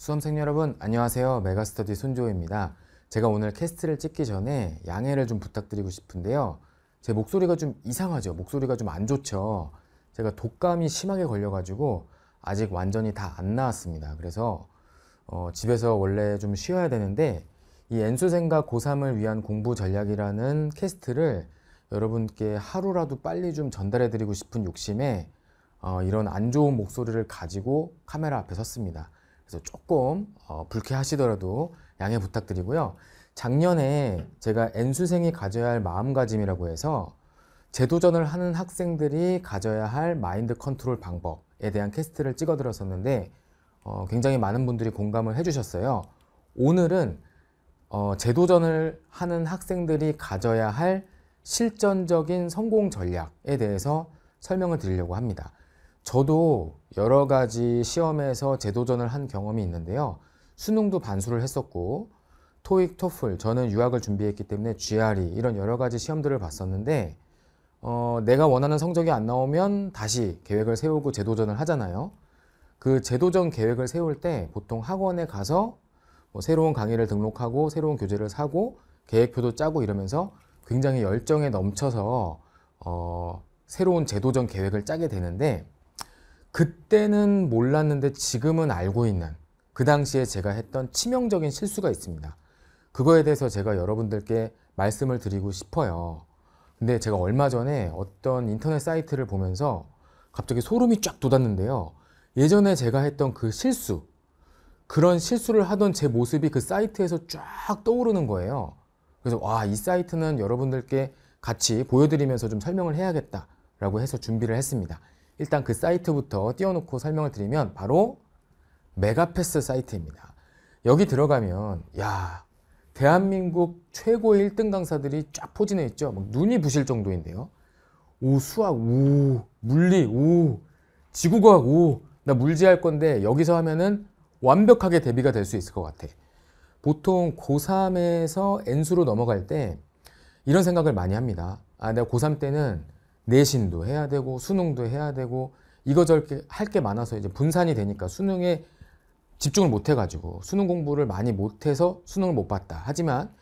수험생 여러분 안녕하세요 메가스터디 손조입니다 제가 오늘 캐스트를 찍기 전에 양해를 좀 부탁드리고 싶은데요 제 목소리가 좀 이상하죠 목소리가 좀 안 좋죠 제가 독감이 심하게 걸려가지고 아직 완전히 다 안 나왔습니다 그래서 어, 집에서 원래 좀 쉬어야 되는데 이 엔수생과 고3을 위한 공부 전략이라는 캐스트를 여러분께 하루라도 빨리 좀 전달해 드리고 싶은 욕심에 어, 이런 안 좋은 목소리를 가지고 카메라 앞에 섰습니다 그래서 조금 어, 불쾌하시더라도 양해 부탁드리고요. 작년에 제가 N수생이 가져야 할 마음가짐이라고 해서 재도전을 하는 학생들이 가져야 할 마인드 컨트롤 방법에 대한 캐스트를 찍어들었었는데 어, 굉장히 많은 분들이 공감을 해주셨어요. 오늘은 어, 재도전을 하는 학생들이 가져야 할 실전적인 성공 전략에 대해서 설명을 드리려고 합니다. 저도 여러 가지 시험에서 재도전을 한 경험이 있는데요. 수능도 반수를 했었고 토익, 토플, 저는 유학을 준비했기 때문에 GRE 이런 여러 가지 시험들을 봤었는데 어, 내가 원하는 성적이 안 나오면 다시 계획을 세우고 재도전을 하잖아요. 그 재도전 계획을 세울 때 보통 학원에 가서 뭐 새로운 강의를 등록하고 새로운 교재를 사고 계획표도 짜고 이러면서 굉장히 열정에 넘쳐서 어, 새로운 재도전 계획을 짜게 되는데 그때는 몰랐는데 지금은 알고 있는 그 당시에 제가 했던 치명적인 실수가 있습니다. 그거에 대해서 제가 여러분들께 말씀을 드리고 싶어요. 근데 제가 얼마 전에 어떤 인터넷 사이트를 보면서 갑자기 소름이 쫙 돋았는데요. 예전에 제가 했던 그 실수, 그런 실수를 하던 제 모습이 그 사이트에서 쫙 떠오르는 거예요. 그래서 와, 이 사이트는 여러분들께 같이 보여드리면서 좀 설명을 해야겠다라고 해서 준비를 했습니다. 일단 그 사이트부터 띄워놓고 설명을 드리면 바로 메가패스 사이트입니다. 여기 들어가면 야 대한민국 최고의 1등 강사들이 쫙 포진해 있죠. 막 눈이 부실 정도인데요. 오 수학 오 물리 오 지구과학 오나 물리할 건데 여기서 하면은 완벽하게 대비가 될 수 있을 것 같아. 보통 고3에서 N수로 넘어갈 때 이런 생각을 많이 합니다. 아, 내가 고3 때는 내신도 해야 되고 수능도 해야 되고 이거저렇게 할 게 많아서 이제 분산이 되니까 수능에 집중을 못 해가지고 수능 공부를 많이 못해서 수능을 못 봤다. 하지만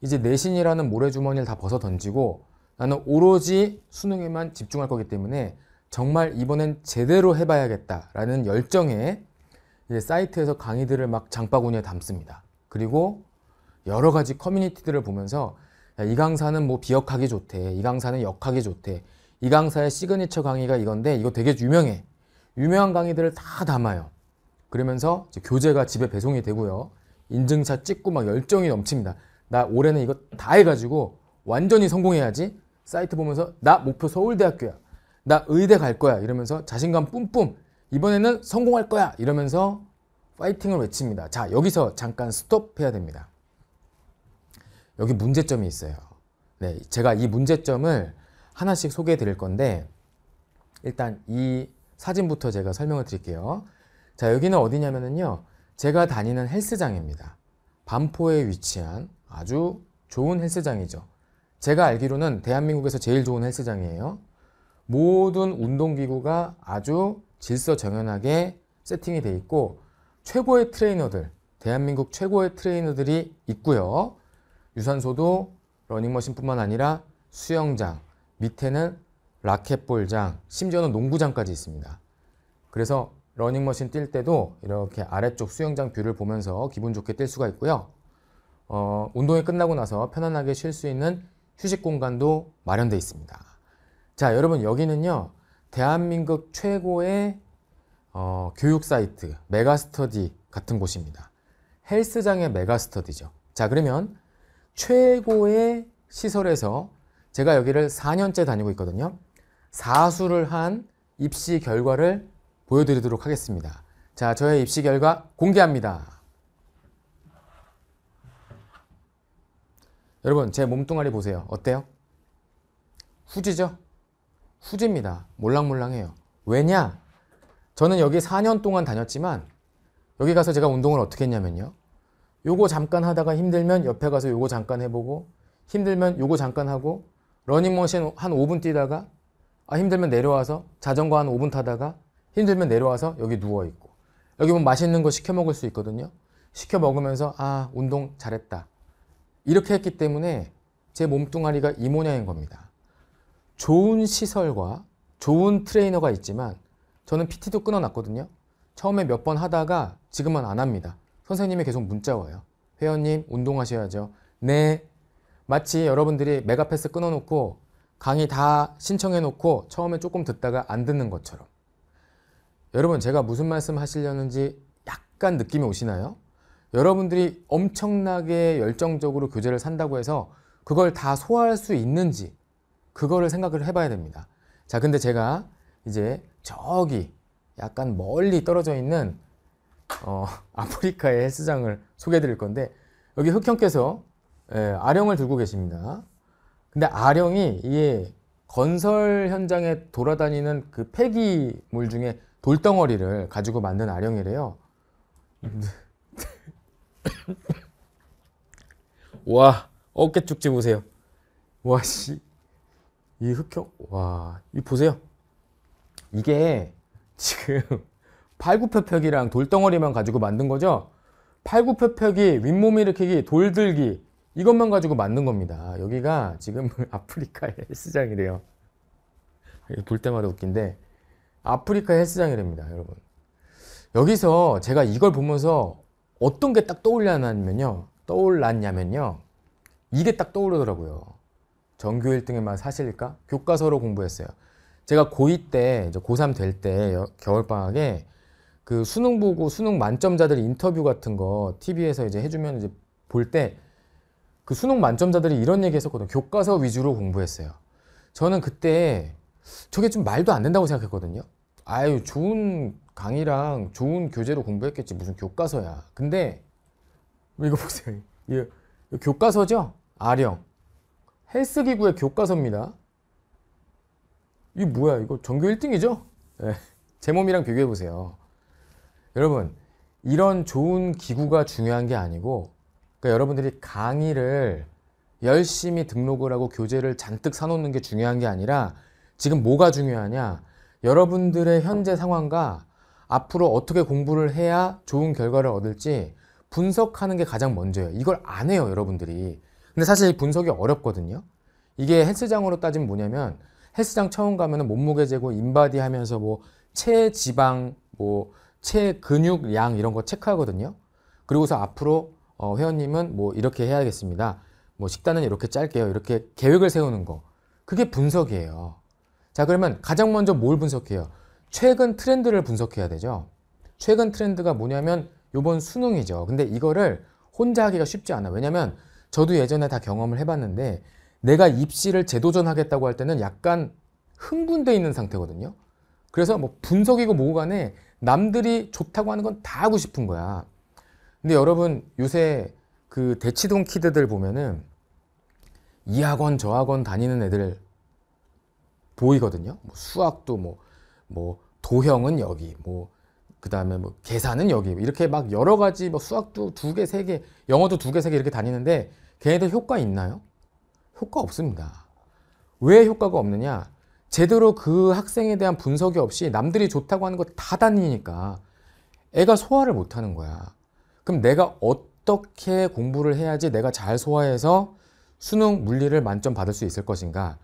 이제 내신이라는 모래주머니를 다 벗어 던지고 나는 오로지 수능에만 집중할 거기 때문에 정말 이번엔 제대로 해봐야겠다라는 열정에 사이트에서 강의들을 막 장바구니에 담습니다. 그리고 여러 가지 커뮤니티들을 보면서 야, 이 강사는 뭐 비역하기 좋대, 이 강사는 역하기 좋대, 이 강사의 시그니처 강의가 이건데 이거 되게 유명해. 유명한 강의들을 다 담아요. 그러면서 교재가 집에 배송이 되고요. 인증샷 찍고 막 열정이 넘칩니다. 나 올해는 이거 다 해가지고 완전히 성공해야지. 사이트 보면서 나 목표 서울대학교야. 나 의대 갈 거야. 이러면서 자신감 뿜뿜. 이번에는 성공할 거야. 이러면서 파이팅을 외칩니다. 자, 여기서 잠깐 스톱해야 됩니다. 여기 문제점이 있어요. 네, 제가 이 문제점을 하나씩 소개해 드릴 건데 일단 이 사진부터 제가 설명을 드릴게요. 자, 여기는 어디냐면은요. 제가 다니는 헬스장입니다. 반포에 위치한 아주 좋은 헬스장이죠. 제가 알기로는 대한민국에서 제일 좋은 헬스장이에요. 모든 운동기구가 아주 질서정연하게 세팅이 돼 있고 최고의 트레이너들, 대한민국 최고의 트레이너들이 있고요. 유산소도 러닝머신뿐만 아니라 수영장, 밑에는 라켓볼장, 심지어는 농구장까지 있습니다. 그래서 러닝머신 뛸 때도 이렇게 아래쪽 수영장 뷰를 보면서 기분 좋게 뛸 수가 있고요. 어, 운동이 끝나고 나서 편안하게 쉴 수 있는 휴식 공간도 마련되어 있습니다. 자, 여러분 여기는요. 대한민국 최고의 어, 교육 사이트 메가스터디 같은 곳입니다. 헬스장의 메가스터디죠. 자, 그러면 최고의 시설에서 제가 여기를 4년째 다니고 있거든요. 사수를 한 입시 결과를 보여드리도록 하겠습니다. 자, 저의 입시 결과 공개합니다. 여러분, 제 몸뚱아리 보세요. 어때요? 후지죠? 후지입니다. 몰랑몰랑해요. 왜냐? 저는 여기 4년 동안 다녔지만 여기 가서 제가 운동을 어떻게 했냐면요. 요거 잠깐 하다가 힘들면 옆에 가서 요거 잠깐 해보고 힘들면 요거 잠깐 하고 러닝머신 한 5분 뛰다가 아 힘들면 내려와서 자전거 한 5분 타다가 힘들면 내려와서 여기 누워 있고 여기 보면 맛있는 거 시켜 먹을 수 있거든요. 시켜 먹으면서 아 운동 잘했다. 이렇게 했기 때문에 제 몸뚱아리가 이 모양인 겁니다. 좋은 시설과 좋은 트레이너가 있지만 저는 PT도 끊어놨거든요. 처음에 몇 번 하다가 지금은 안 합니다. 선생님이 계속 문자 와요. 회원님 운동하셔야죠. 네 마치 여러분들이 메가패스 끊어놓고 강의 다 신청해놓고 처음에 조금 듣다가 안 듣는 것처럼 여러분 제가 무슨 말씀 하시려는지 약간 느낌이 오시나요? 여러분들이 엄청나게 열정적으로 교재를 산다고 해서 그걸 다 소화할 수 있는지 그거를 생각을 해봐야 됩니다. 자 근데 제가 이제 저기 약간 멀리 떨어져 있는 어, 아프리카의 헬스장을 소개해 드릴 건데 여기 흑형께서 예, 아령을 들고 계십니다. 근데 아령이 이게 건설 현장에 돌아다니는 그 폐기물 중에 돌덩어리를 가지고 만든 아령이래요. 와, 어깨 축지 보세요. 와, 씨. 이 흑형, 와, 이 보세요. 이게 지금 팔굽혀펴기랑 돌덩어리만 가지고 만든 거죠? 팔굽혀펴기, 윗몸 일으키기, 돌들기, 이것만 가지고 맞는 겁니다. 여기가 지금 아프리카의 헬스장이래요. 볼 때마다 웃긴데 아프리카 의 헬스장이랍니다, 여러분. 여기서 제가 이걸 보면서 어떤 게 딱 떠올랐냐면요. 떠올랐냐면요. 이게 딱 떠오르더라고요. 전교 1등에만 사실일까? 교과서로 공부했어요. 제가 고2 때, 고3 될 때, 겨울방학에 그 수능 보고 수능 만점자들 인터뷰 같은 거 TV에서 이제 해주면 이제 볼때 그 수능 만점자들이 이런 얘기 했었거든요. 교과서 위주로 공부했어요. 저는 그때 저게 좀 말도 안 된다고 생각했거든요. 아유, 좋은 강의랑 좋은 교재로 공부했겠지. 무슨 교과서야. 근데 뭐 이거 보세요. 이거, 이거 교과서죠? 아령. 헬스기구의 교과서입니다. 이 뭐야? 이거 전교 1등이죠? 네. 예. 제 몸이랑 비교해 보세요. 여러분, 이런 좋은 기구가 중요한 게 아니고 그러니까 여러분들이 강의를 열심히 등록을 하고 교재를 잔뜩 사놓는 게 중요한 게 아니라 지금 뭐가 중요하냐 여러분들의 현재 상황과 앞으로 어떻게 공부를 해야 좋은 결과를 얻을지 분석하는 게 가장 먼저예요 이걸 안 해요 여러분들이 근데 사실 분석이 어렵거든요 이게 헬스장으로 따지면 뭐냐면 헬스장 처음 가면 은 몸무게 재고 인바디 하면서 뭐 체지방 뭐 체근육량 이런 거 체크하거든요 그리고서 앞으로 어, 회원님은 뭐 이렇게 해야겠습니다. 뭐 식단은 이렇게 짤게요. 이렇게 계획을 세우는 거. 그게 분석이에요. 자, 그러면 가장 먼저 뭘 분석해요? 최근 트렌드를 분석해야 되죠. 최근 트렌드가 뭐냐면 요번 수능이죠. 근데 이거를 혼자 하기가 쉽지 않아. 왜냐면 저도 예전에 다 경험을 해봤는데 내가 입시를 재도전하겠다고 할 때는 약간 흥분돼 있는 상태거든요. 그래서 뭐 분석이고 뭐고 간에 남들이 좋다고 하는 건 다 하고 싶은 거야. 근데 여러분 요새 그 대치동 키드들 보면은 이 학원 저 학원 다니는 애들 보이거든요. 뭐 수학도 뭐, 뭐 도형은 여기, 뭐 그다음에 뭐 계산은 여기 뭐 이렇게 막 여러 가지 뭐 수학도 두 개, 세 개, 영어도 두 개, 세 개 이렇게 다니는데 걔네들 효과 있나요? 효과 없습니다. 왜 효과가 없느냐? 제대로 그 학생에 대한 분석이 없이 남들이 좋다고 하는 거 다 다니니까 애가 소화를 못 하는 거야. 그럼 내가 어떻게 공부를 해야지 내가 잘 소화해서 수능 물리를 만점 받을 수 있을 것인가?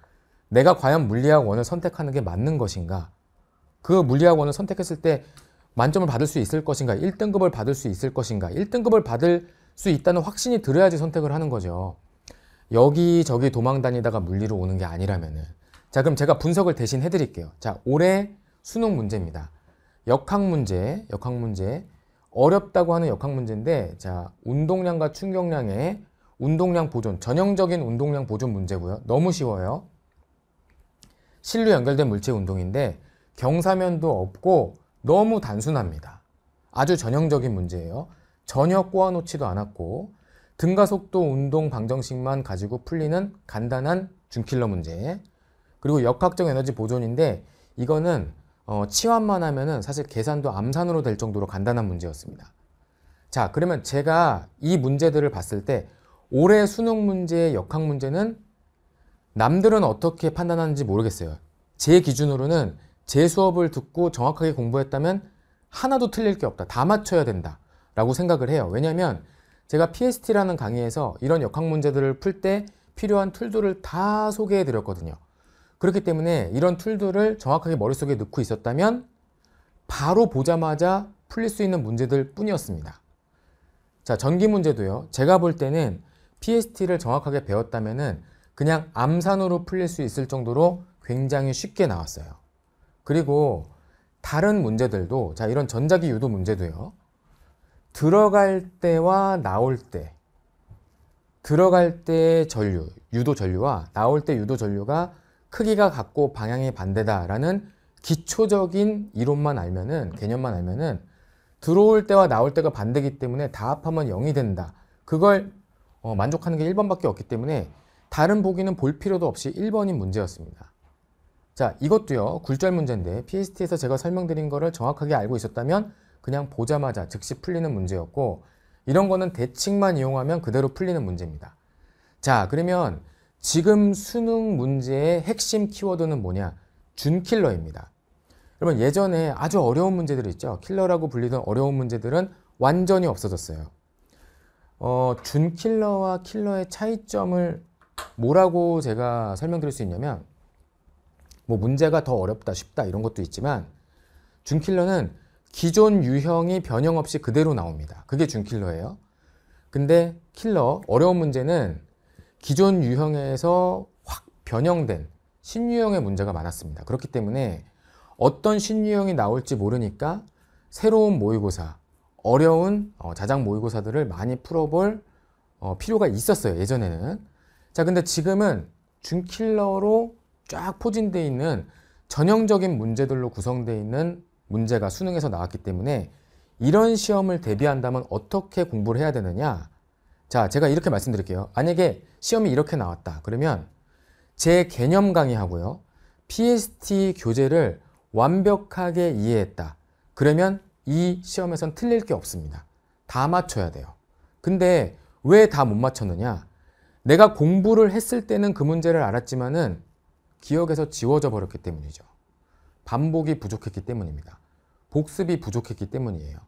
내가 과연 물리학원을 선택하는 게 맞는 것인가? 그 물리학원을 선택했을 때 만점을 받을 수 있을 것인가? 1등급을 받을 수 있을 것인가? 1등급을 받을 수 있다는 확신이 들어야지 선택을 하는 거죠. 여기저기 도망다니다가 물리로 오는 게 아니라면은. 자, 그럼 제가 분석을 대신 해드릴게요. 자, 올해 수능 문제입니다. 역학 문제, 역학 문제. 어렵다고 하는 역학 문제인데 자 운동량과 충격량의 운동량 보존 전형적인 운동량 보존 문제고요 너무 쉬워요 실로 연결된 물체 운동인데 경사면도 없고 너무 단순합니다 아주 전형적인 문제예요 전혀 꼬아놓지도 않았고 등가속도 운동 방정식만 가지고 풀리는 간단한 중킬러 문제 그리고 역학적 에너지 보존인데 이거는 어, 치환만 하면은 사실 계산도 암산으로 될 정도로 간단한 문제였습니다. 자, 그러면 제가 이 문제들을 봤을 때 올해 수능 문제의 역학 문제는 남들은 어떻게 판단하는지 모르겠어요. 제 기준으로는 제 수업을 듣고 정확하게 공부했다면 하나도 틀릴 게 없다. 다 맞춰야 된다. 라고 생각을 해요. 왜냐면 하 제가 PST라는 강의에서 이런 역학 문제들을 풀 때 필요한 툴들을 다 소개해 드렸거든요. 그렇기 때문에 이런 툴들을 정확하게 머릿속에 넣고 있었다면 바로 보자마자 풀릴 수 있는 문제들 뿐이었습니다. 자, 전기 문제도요. 제가 볼 때는 PST를 정확하게 배웠다면 그냥 암산으로 풀릴 수 있을 정도로 굉장히 쉽게 나왔어요. 그리고 다른 문제들도 자, 이런 전자기 유도 문제도요. 들어갈 때와 나올 때 들어갈 때 전류, 유도 전류와 나올 때 유도 전류가 크기가 같고 방향이 반대다라는 기초적인 이론만 알면은 개념만 알면은 들어올 때와 나올 때가 반대기 때문에 다 합하면 0이 된다. 그걸 어, 만족하는 게 1번밖에 없기 때문에 다른 보기는 볼 필요도 없이 1번이 문제였습니다. 자, 이것도요. 굴절 문제인데 PST에서 제가 설명드린 거를 정확하게 알고 있었다면 그냥 보자마자 즉시 풀리는 문제였고 이런 거는 대칭만 이용하면 그대로 풀리는 문제입니다. 자, 그러면 지금 수능 문제의 핵심 키워드는 뭐냐? 준킬러입니다. 여러분 예전에 아주 어려운 문제들 있죠. 킬러라고 불리던 어려운 문제들은 완전히 없어졌어요. 어, 준킬러와 킬러의 차이점을 뭐라고 제가 설명드릴 수 있냐면 뭐 문제가 더 어렵다 쉽다 이런 것도 있지만 준킬러는 기존 유형이 변형 없이 그대로 나옵니다. 그게 준킬러예요. 근데 킬러 어려운 문제는 기존 유형에서 확 변형된 신유형의 문제가 많았습니다. 그렇기 때문에 어떤 신유형이 나올지 모르니까 새로운 모의고사, 어려운 어, 자작 모의고사들을 많이 풀어볼 어, 필요가 있었어요. 예전에는. 자, 근데 지금은 준킬러로 쫙 포진되어 있는 전형적인 문제들로 구성되어 있는 문제가 수능에서 나왔기 때문에 이런 시험을 대비한다면 어떻게 공부를 해야 되느냐? 자, 제가 이렇게 말씀드릴게요. 만약에 시험이 이렇게 나왔다. 그러면 제 개념 강의하고요. PST 교재를 완벽하게 이해했다. 그러면 이 시험에선 틀릴 게 없습니다. 다 맞춰야 돼요. 근데 왜 다 못 맞췄느냐? 내가 공부를 했을 때는 그 문제를 알았지만은 기억에서 지워져 버렸기 때문이죠. 반복이 부족했기 때문입니다. 복습이 부족했기 때문이에요.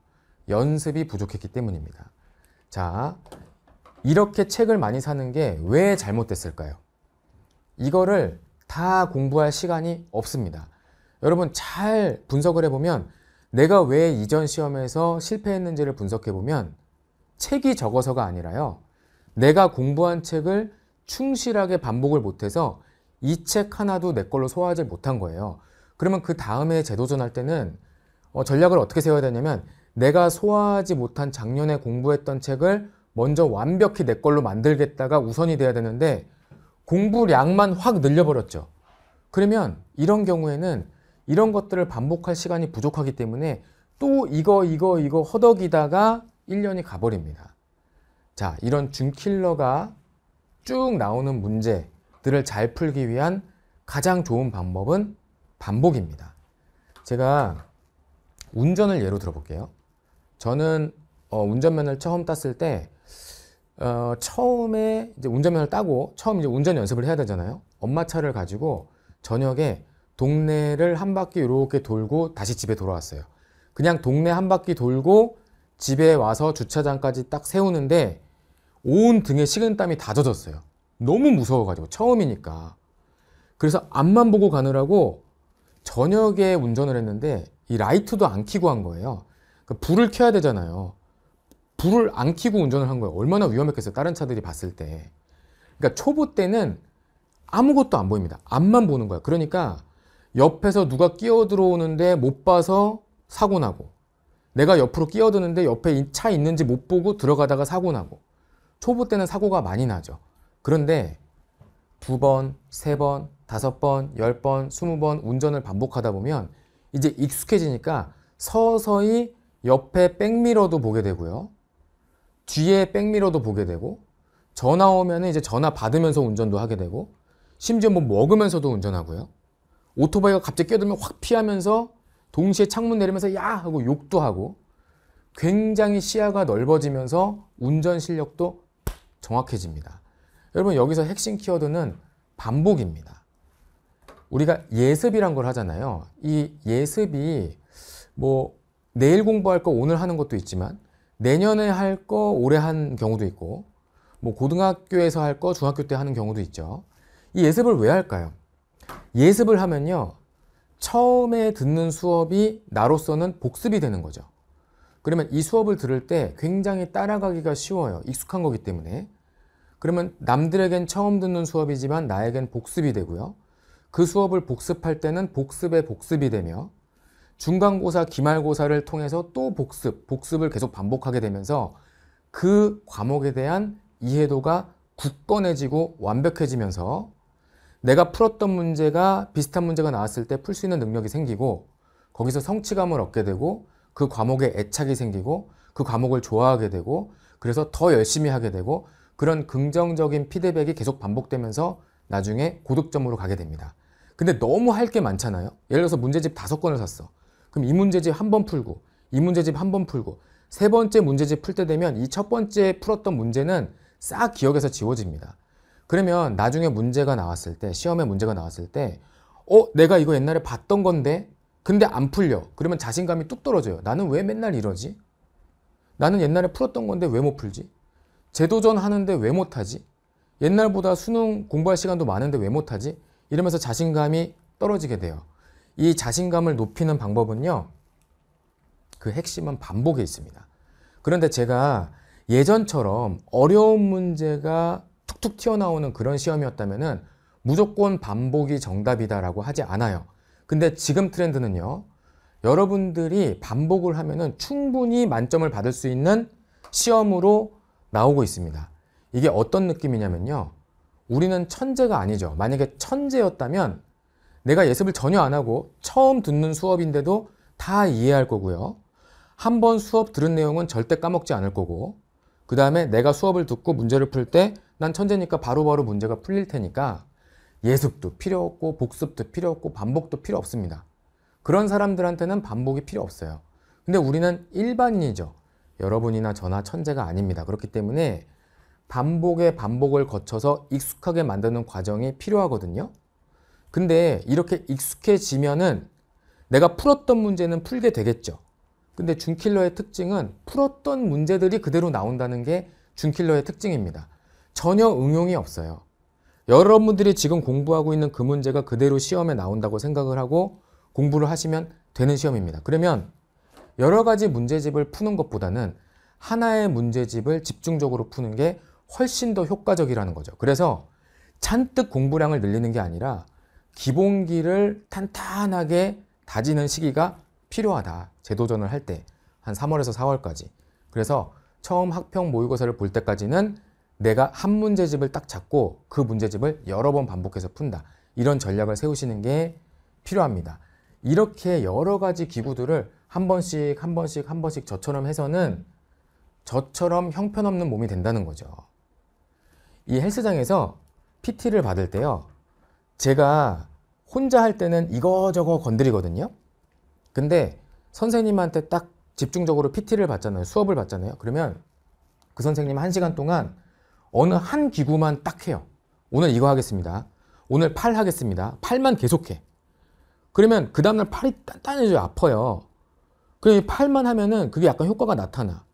연습이 부족했기 때문입니다. 자, 이렇게 책을 많이 사는 게 왜 잘못됐을까요? 이거를 다 공부할 시간이 없습니다. 여러분 잘 분석을 해보면 내가 왜 이전 시험에서 실패했는지를 분석해보면 책이 적어서가 아니라요. 내가 공부한 책을 충실하게 반복을 못해서 이 책 하나도 내 걸로 소화하지 못한 거예요. 그러면 그 다음에 재도전할 때는 어, 전략을 어떻게 세워야 되냐면 내가 소화하지 못한 작년에 공부했던 책을 먼저 완벽히 내 걸로 만들겠다가 우선이 돼야 되는데 공부량만 확 늘려버렸죠. 그러면 이런 경우에는 이런 것들을 반복할 시간이 부족하기 때문에 또 이거 이거 이거 허덕이다가 1년이 가버립니다. 자, 이런 중킬러가 쭉 나오는 문제들을 잘 풀기 위한 가장 좋은 방법은 반복입니다. 제가 운전을 예로 들어볼게요. 저는 어, 운전면허를 처음 땄을 때 어, 처음에 이제 운전면허를 따고 처음 이제 운전 연습을 해야 되잖아요. 엄마 차를 가지고 저녁에 동네를 한 바퀴 이렇게 돌고 다시 집에 돌아왔어요. 그냥 동네 한 바퀴 돌고 집에 와서 주차장까지 딱 세우는데 온 등에 식은땀이 다 젖었어요. 너무 무서워가지고 처음이니까. 그래서 앞만 보고 가느라고 저녁에 운전을 했는데 이 라이트도 안 켜고 한 거예요. 그 불을 켜야 되잖아요. 불을 안 켜고 운전을 한 거예요. 얼마나 위험했겠어요. 다른 차들이 봤을 때. 그러니까 초보 때는 아무것도 안 보입니다. 앞만 보는 거예요 그러니까 옆에서 누가 끼어 들어오는데 못 봐서 사고 나고 내가 옆으로 끼어드는데 옆에 차 있는지 못 보고 들어가다가 사고 나고 초보 때는 사고가 많이 나죠. 그런데 두 번, 세 번, 다섯 번, 열 번, 스무 번 운전을 반복하다 보면 이제 익숙해지니까 서서히 옆에 백미러도 보게 되고요. 뒤에 백미러도 보게 되고 전화 오면 이제 전화 받으면서 운전도 하게 되고 심지어 뭐 먹으면서도 운전하고요. 오토바이가 갑자기 끼어들면 확 피하면서 동시에 창문 내리면서 야 하고 욕도 하고 굉장히 시야가 넓어지면서 운전 실력도 정확해집니다. 여러분 여기서 핵심 키워드는 반복입니다. 우리가 예습이란 걸 하잖아요. 이 예습이 뭐 내일 공부할 거 오늘 하는 것도 있지만 내년에 할 거 올해 한 경우도 있고 뭐 고등학교에서 할 거 중학교 때 하는 경우도 있죠. 이 예습을 왜 할까요? 예습을 하면요. 처음에 듣는 수업이 나로서는 복습이 되는 거죠. 그러면 이 수업을 들을 때 굉장히 따라가기가 쉬워요. 익숙한 거기 때문에. 그러면 남들에겐 처음 듣는 수업이지만 나에겐 복습이 되고요. 그 수업을 복습할 때는 복습의 복습이 되며 중간고사, 기말고사를 통해서 또 복습, 복습을 계속 반복하게 되면서 그 과목에 대한 이해도가 굳건해지고 완벽해지면서 내가 풀었던 문제가 비슷한 문제가 나왔을 때 풀 수 있는 능력이 생기고 거기서 성취감을 얻게 되고 그 과목에 애착이 생기고 그 과목을 좋아하게 되고 그래서 더 열심히 하게 되고 그런 긍정적인 피드백이 계속 반복되면서 나중에 고득점으로 가게 됩니다. 근데 너무 할 게 많잖아요. 예를 들어서 문제집 다섯 권을 샀어. 그럼 이 문제집 한 번 풀고 이 문제집 한 번 풀고 세 번째 문제집 풀 때 되면 이 첫 번째 풀었던 문제는 싹 기억에서 지워집니다. 그러면 나중에 문제가 나왔을 때 시험에 문제가 나왔을 때 어? 내가 이거 옛날에 봤던 건데? 근데 안 풀려. 그러면 자신감이 뚝 떨어져요. 나는 왜 맨날 이러지? 나는 옛날에 풀었던 건데 왜 못 풀지? 재도전 하는데 왜 못하지? 옛날보다 수능 공부할 시간도 많은데 왜 못하지? 이러면서 자신감이 떨어지게 돼요. 이 자신감을 높이는 방법은요. 그 핵심은 반복에 있습니다. 그런데 제가 예전처럼 어려운 문제가 툭툭 튀어나오는 그런 시험이었다면 무조건 반복이 정답이다라고 하지 않아요. 근데 지금 트렌드는요. 여러분들이 반복을 하면 충분히 만점을 받을 수 있는 시험으로 나오고 있습니다. 이게 어떤 느낌이냐면요. 우리는 천재가 아니죠. 만약에 천재였다면 내가 예습을 전혀 안 하고 처음 듣는 수업인데도 다 이해할 거고요. 한 번 수업 들은 내용은 절대 까먹지 않을 거고 그 다음에 내가 수업을 듣고 문제를 풀 때 난 천재니까 바로바로 바로 문제가 풀릴 테니까 예습도 필요 없고 복습도 필요 없고 반복도 필요 없습니다. 그런 사람들한테는 반복이 필요 없어요. 근데 우리는 일반인이죠. 여러분이나 저나 천재가 아닙니다. 그렇기 때문에 반복에 반복을 거쳐서 익숙하게 만드는 과정이 필요하거든요. 근데 이렇게 익숙해지면은 내가 풀었던 문제는 풀게 되겠죠. 근데 준킬러의 특징은 풀었던 문제들이 그대로 나온다는 게 준킬러의 특징입니다. 전혀 응용이 없어요. 여러분들이 지금 공부하고 있는 그 문제가 그대로 시험에 나온다고 생각을 하고 공부를 하시면 되는 시험입니다. 그러면 여러 가지 문제집을 푸는 것보다는 하나의 문제집을 집중적으로 푸는 게 훨씬 더 효과적이라는 거죠. 그래서 잔뜩 공부량을 늘리는 게 아니라 기본기를 탄탄하게 다지는 시기가 필요하다. 재도전을 할 때 한 3월에서 4월까지. 그래서 처음 학평 모의고사를 볼 때까지는 내가 한 문제집을 딱 잡고 그 문제집을 여러 번 반복해서 푼다. 이런 전략을 세우시는 게 필요합니다. 이렇게 여러 가지 기구들을 한 번씩 한 번씩 한 번씩 저처럼 해서는 저처럼 형편없는 몸이 된다는 거죠. 이 헬스장에서 PT를 받을 때요. 제가 혼자 할 때는 이거저거 건드리거든요. 근데 선생님한테 딱 집중적으로 PT를 받잖아요. 수업을 받잖아요. 그러면 그 선생님 한 시간 동안 어느 한 기구만 딱 해요. 오늘 이거 하겠습니다. 오늘 팔 하겠습니다. 팔만 계속해. 그러면 그 다음날 팔이 단단해져요. 아파요. 그럼 팔만 하면은 그게 약간 효과가 나타나.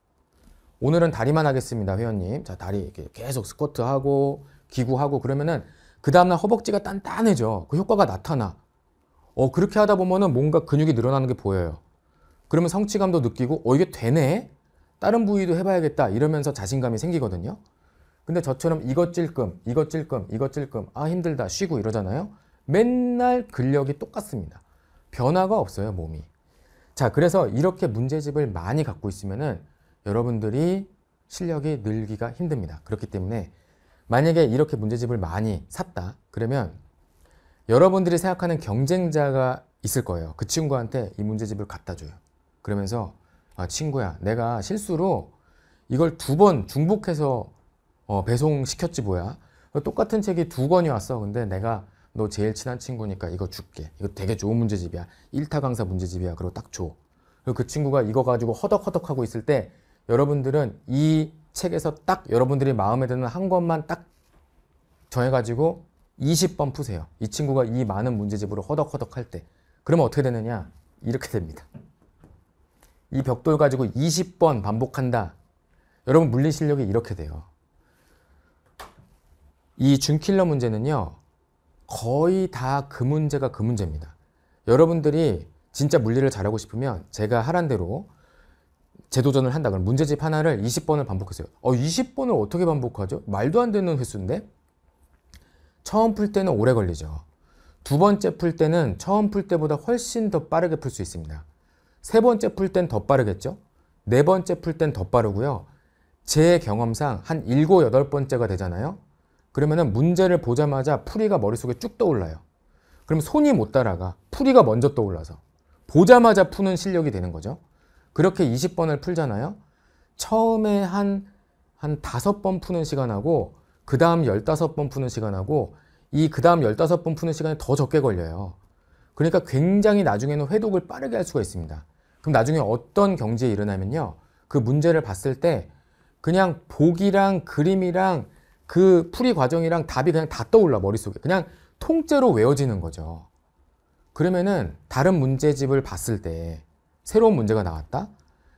오늘은 다리만 하겠습니다. 회원님. 자, 다리 이렇게 계속 스쿼트하고 기구하고 그러면은 그 다음날 허벅지가 단단해져. 그 효과가 나타나. 어, 그렇게 하다 보면은 뭔가 근육이 늘어나는 게 보여요. 그러면 성취감도 느끼고, 어, 이게 되네? 다른 부위도 해봐야겠다. 이러면서 자신감이 생기거든요. 근데 저처럼 이것 찔끔, 이것 찔끔, 이것 찔끔, 아, 힘들다. 쉬고 이러잖아요. 맨날 근력이 똑같습니다. 변화가 없어요, 몸이. 자, 그래서 이렇게 문제집을 많이 갖고 있으면은 여러분들이 실력이 늘기가 힘듭니다. 그렇기 때문에 만약에 이렇게 문제집을 많이 샀다 그러면 여러분들이 생각하는 경쟁자가 있을 거예요 그 친구한테 이 문제집을 갖다 줘요 그러면서 아, 친구야 내가 실수로 이걸 두 번 중복해서 어, 배송시켰지 뭐야 똑같은 책이 두 권이 왔어 근데 내가 너 제일 친한 친구니까 이거 줄게 이거 되게 좋은 문제집이야 1타 강사 문제집이야 그리고 딱줘 그 친구가 이거 가지고 허덕허덕 하고 있을 때 여러분들은 이 책에서 딱 여러분들이 마음에 드는 한 권만 딱 정해가지고 20번 푸세요. 이 친구가 이 많은 문제집으로 허덕허덕 할 때. 그러면 어떻게 되느냐? 이렇게 됩니다. 이 벽돌 가지고 20번 반복한다. 여러분 물리 실력이 이렇게 돼요. 이 준킬러 문제는요. 거의 다 그 문제가 그 문제입니다. 여러분들이 진짜 물리를 잘하고 싶으면 제가 하란 대로 재도전을 한다 그럼 문제집 하나를 20번을 반복했어요 어 20번을 어떻게 반복하죠? 말도 안 되는 횟수인데 처음 풀 때는 오래 걸리죠 두 번째 풀 때는 처음 풀 때보다 훨씬 더 빠르게 풀 수 있습니다 세 번째 풀 땐 더 빠르겠죠? 네 번째 풀 땐 더 빠르고요 제 경험상 한 일곱 여덟 번째가 되잖아요 그러면은 문제를 보자마자 풀이가 머릿속에 쭉 떠올라요 그럼 손이 못 따라가 풀이가 먼저 떠올라서 보자마자 푸는 실력이 되는 거죠 그렇게 20번을 풀잖아요. 처음에 한, 한 5번 푸는 시간하고, 그 다음 15번 푸는 시간하고, 이 그 다음 15번 푸는 시간이 더 적게 걸려요. 그러니까 굉장히 나중에는 회독을 빠르게 할 수가 있습니다. 그럼 나중에 어떤 경지에 일어나면요. 그 문제를 봤을 때 그냥 보기랑 그림이랑 그 풀이 과정이랑 답이 그냥 다 떠올라 머릿속에. 그냥 통째로 외워지는 거죠. 그러면은 다른 문제집을 봤을 때 새로운 문제가 나왔다.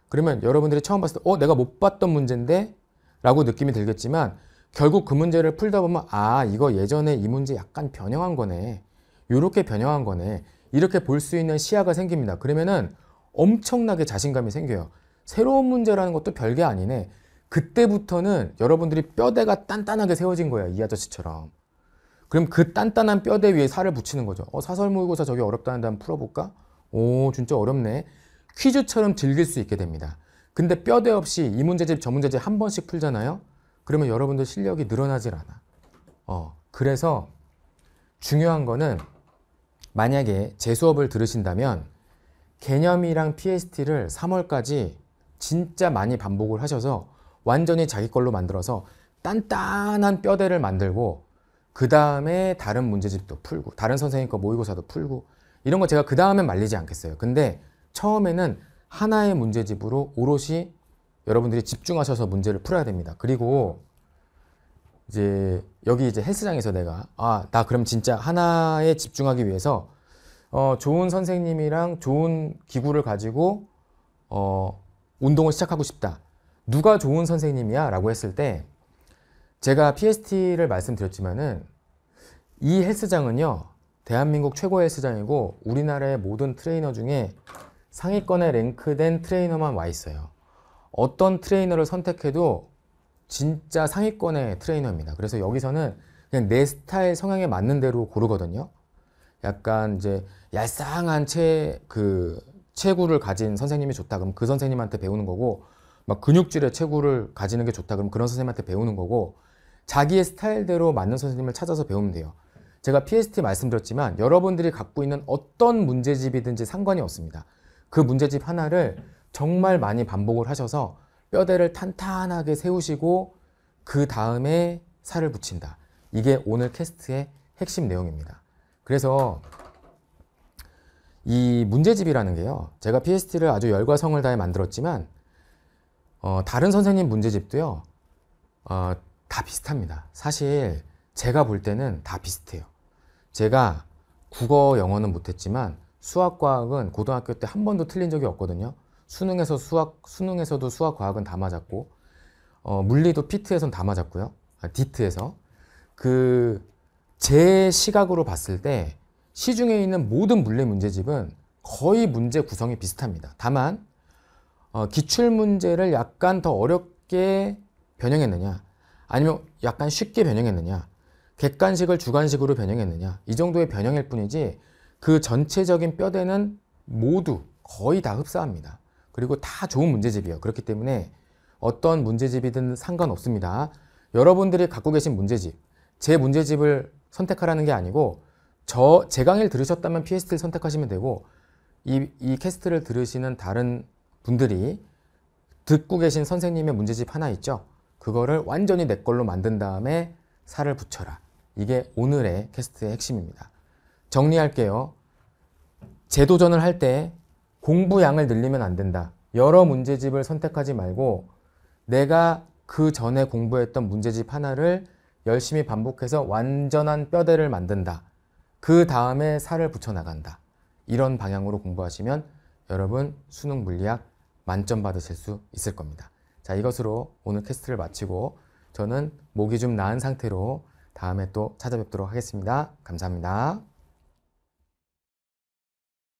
그러면 여러분들이 처음 봤을 때, 어, 내가 못 봤던 문제인데? 라고 느낌이 들겠지만, 결국 그 문제를 풀다 보면, 아, 이거 예전에 이 문제 약간 변형한 거네. 요렇게 변형한 거네. 이렇게 볼 수 있는 시야가 생깁니다. 그러면은 엄청나게 자신감이 생겨요. 새로운 문제라는 것도 별게 아니네. 그때부터는 여러분들이 뼈대가 단단하게 세워진 거야. 이 아저씨처럼. 그럼 그 단단한 뼈대 위에 살을 붙이는 거죠. 어, 사설 모의고사 저기 어렵다는 다음 풀어볼까? 오, 진짜 어렵네. 퀴즈처럼 즐길 수 있게 됩니다. 근데 뼈대 없이 이 문제집 저 문제집 한 번씩 풀잖아요. 그러면 여러분들 실력이 늘어나질 않아. 어, 그래서 중요한 거는 만약에 제 수업을 들으신다면 개념이랑 PST를 3월까지 진짜 많이 반복을 하셔서 완전히 자기 걸로 만들어서 단단한 뼈대를 만들고 그 다음에 다른 문제집도 풀고 다른 선생님 거 모의고사도 풀고 이런 거 제가 그 다음에 말리지 않겠어요. 근데 처음에는 하나의 문제집으로 오롯이 여러분들이 집중하셔서 문제를 풀어야 됩니다. 그리고 이제 여기 이제 헬스장에서 내가 아, 나 그럼 진짜 하나에 집중하기 위해서 어, 좋은 선생님이랑 좋은 기구를 가지고 어, 운동을 시작하고 싶다. 누가 좋은 선생님이야? 라고 했을 때 제가 PST를 말씀드렸지만은 이 헬스장은요, 대한민국 최고의 헬스장이고 우리나라의 모든 트레이너 중에 상위권에 랭크된 트레이너만 와 있어요. 어떤 트레이너를 선택해도 진짜 상위권의 트레이너입니다. 그래서 여기서는 그냥 내 스타일 성향에 맞는 대로 고르거든요. 약간 이제 얄쌍한 체, 그 체구를 가진 선생님이 좋다. 그럼 그 선생님한테 배우는 거고, 막 근육질의 체구를 가지는 게 좋다. 그럼 그런 선생님한테 배우는 거고, 자기의 스타일대로 맞는 선생님을 찾아서 배우면 돼요. 제가 PST 말씀드렸지만 여러분들이 갖고 있는 어떤 문제집이든지 상관이 없습니다. 그 문제집 하나를 정말 많이 반복을 하셔서 뼈대를 탄탄하게 세우시고 그 다음에 살을 붙인다. 이게 오늘 캐스트의 핵심 내용입니다. 그래서 이 문제집이라는 게요. 제가 PST를 아주 열과 성을 다해 만들었지만 어, 다른 선생님 문제집도요. 어, 다 비슷합니다. 사실 제가 볼 때는 다 비슷해요. 제가 국어, 영어는 못했지만 수학과학은 고등학교 때 한 번도 틀린 적이 없거든요. 수능에서 수학 수능에서도 수학 과학은 다 맞았고 어, 물리도 피트에선 다 맞았고요. 아, 디트에서 그 제 시각으로 봤을 때 시중에 있는 모든 물리 문제집은 거의 문제 구성이 비슷합니다. 다만 어, 기출 문제를 약간 더 어렵게 변형했느냐, 아니면 약간 쉽게 변형했느냐, 객관식을 주관식으로 변형했느냐 이 정도의 변형일 뿐이지 그 전체적인 뼈대는 모두 거의 다 흡사합니다. 그리고 다 좋은 문제집이에요. 그렇기 때문에 어떤 문제집이든 상관없습니다. 여러분들이 갖고 계신 문제집, 제 문제집을 선택하라는 게 아니고 저, 제 강의를 들으셨다면 PST를 선택하시면 되고 이, 이 캐스트를 들으시는 다른 분들이 듣고 계신 선생님의 문제집 하나 있죠? 그거를 완전히 내 걸로 만든 다음에 살을 붙여라. 이게 오늘의 캐스트의 핵심입니다. 정리할게요. 재도전을 할 때 공부양을 늘리면 안 된다. 여러 문제집을 선택하지 말고 내가 그 전에 공부했던 문제집 하나를 열심히 반복해서 완전한 뼈대를 만든다. 그 다음에 살을 붙여나간다. 이런 방향으로 공부하시면 여러분 수능 물리학 만점 받으실 수 있을 겁니다. 자, 이것으로 오늘 캐스트를 마치고 저는 목이 좀 나은 상태로 다음에 또 찾아뵙도록 하겠습니다. 감사합니다.